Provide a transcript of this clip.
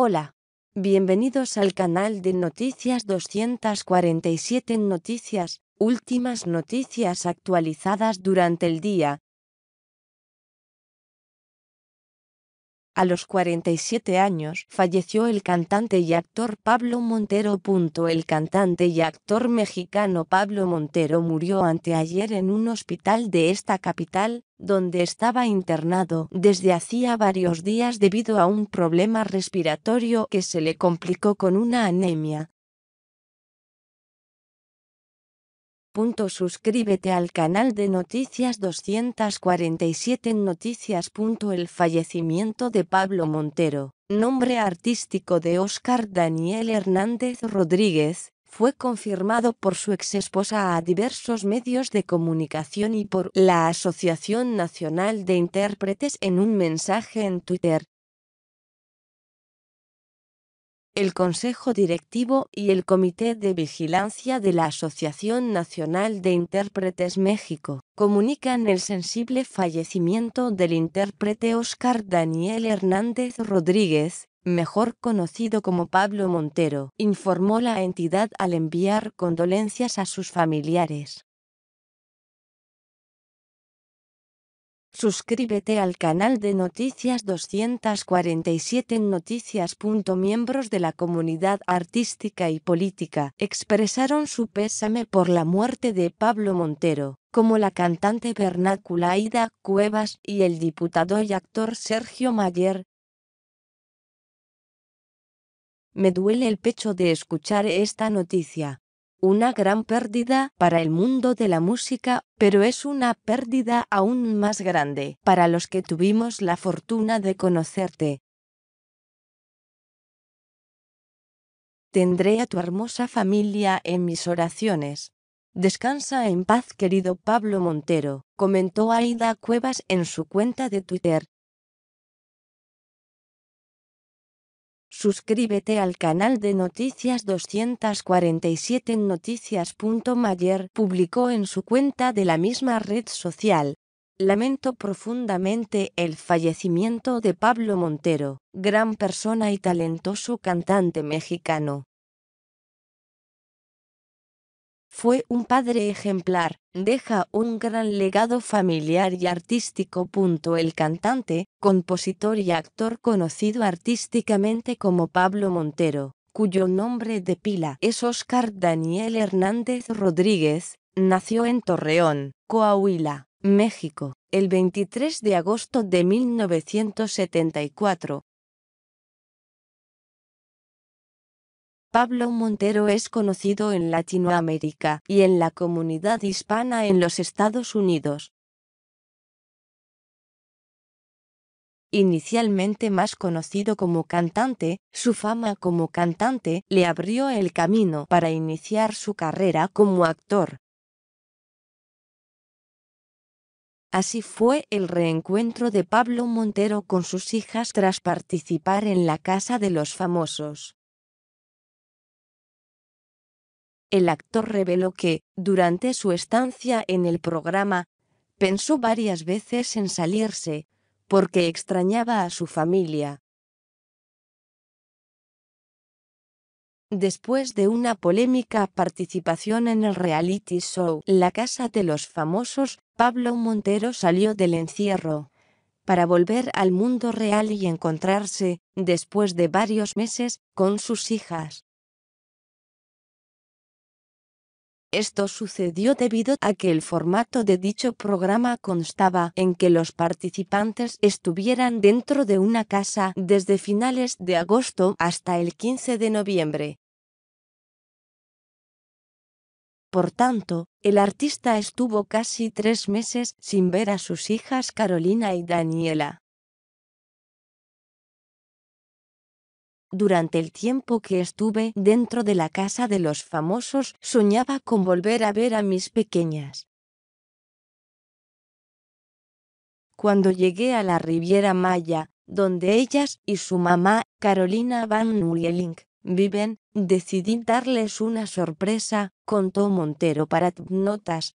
Hola. Bienvenidos al canal de Noticias 247 Noticias, últimas noticias actualizadas durante el día, A los 47 años falleció el cantante y actor Pablo Montero. El cantante y actor mexicano Pablo Montero murió anteayer en un hospital de esta capital, donde estaba internado desde hacía varios días debido a un problema respiratorio que se le complicó con una anemia. Suscríbete al canal de Noticias 247 noticias. El fallecimiento de Pablo Montero, nombre artístico de Oscar Daniel Hernández Rodríguez, fue confirmado por su ex esposa a diversos medios de comunicación y por la Asociación Nacional de Intérpretes en un mensaje en Twitter el Consejo Directivo y el Comité de Vigilancia de la Asociación Nacional de Intérpretes México comunican el sensible fallecimiento del intérprete Oscar Daniel Hernández Rodríguez, mejor conocido como Pablo Montero, informó la entidad al enviar condolencias a sus familiares. Suscríbete al canal de Noticias 247 noticias. Miembros de la comunidad artística y política expresaron su pésame por la muerte de Pablo Montero, como la cantante vernácula Aida Cuevas y el diputado y actor Sergio Mayer. Me duele el pecho de escuchar esta noticia una gran pérdida para el mundo de la música, pero es una pérdida aún más grande para los que tuvimos la fortuna de conocerte. Tendré a tu hermosa familia en mis oraciones. Descansa en paz, querido Pablo Montero, comentó Aida Cuevas en su cuenta de Twitter. Suscríbete al canal de Noticias 247 noticias.mayer publicó en su cuenta de la misma red social. Lamento profundamente el fallecimiento de Pablo Montero, gran persona y talentoso cantante mexicano. Fue un padre ejemplar, deja un gran legado familiar y artístico. El cantante, compositor y actor conocido artísticamente como Pablo Montero, cuyo nombre de pila es Óscar Daniel Hernández Rodríguez, nació en Torreón, Coahuila, México, el 23 de agosto de 1974, Pablo Montero es conocido en Latinoamérica y en la comunidad hispana en los Estados Unidos. Inicialmente más conocido como cantante, su fama como cantante le abrió el camino para iniciar su carrera como actor. Así fue el reencuentro de Pablo Montero con sus hijas tras participar en La Casa de los Famosos. El actor reveló que, durante su estancia en el programa, pensó varias veces en salirse, porque extrañaba a su familia. Después de una polémica participación en el reality show La Casa de los Famosos, Pablo Montero salió del encierro para volver al mundo real y encontrarse, después de varios meses, con sus hijas. Esto sucedió debido a que el formato de dicho programa constaba en que los participantes estuvieran dentro de una casa desde finales de agosto hasta el 15 de noviembre. Por tanto, el artista estuvo casi tres meses sin ver a sus hijas Carolina y Daniela. Durante el tiempo que estuve dentro de la casa de los famosos, soñaba con volver a ver a mis pequeñas. Cuando llegué a la Riviera Maya, donde ellas y su mamá, Carolina Van Nuyelink, viven, decidí darles una sorpresa, contó Montero para Notas,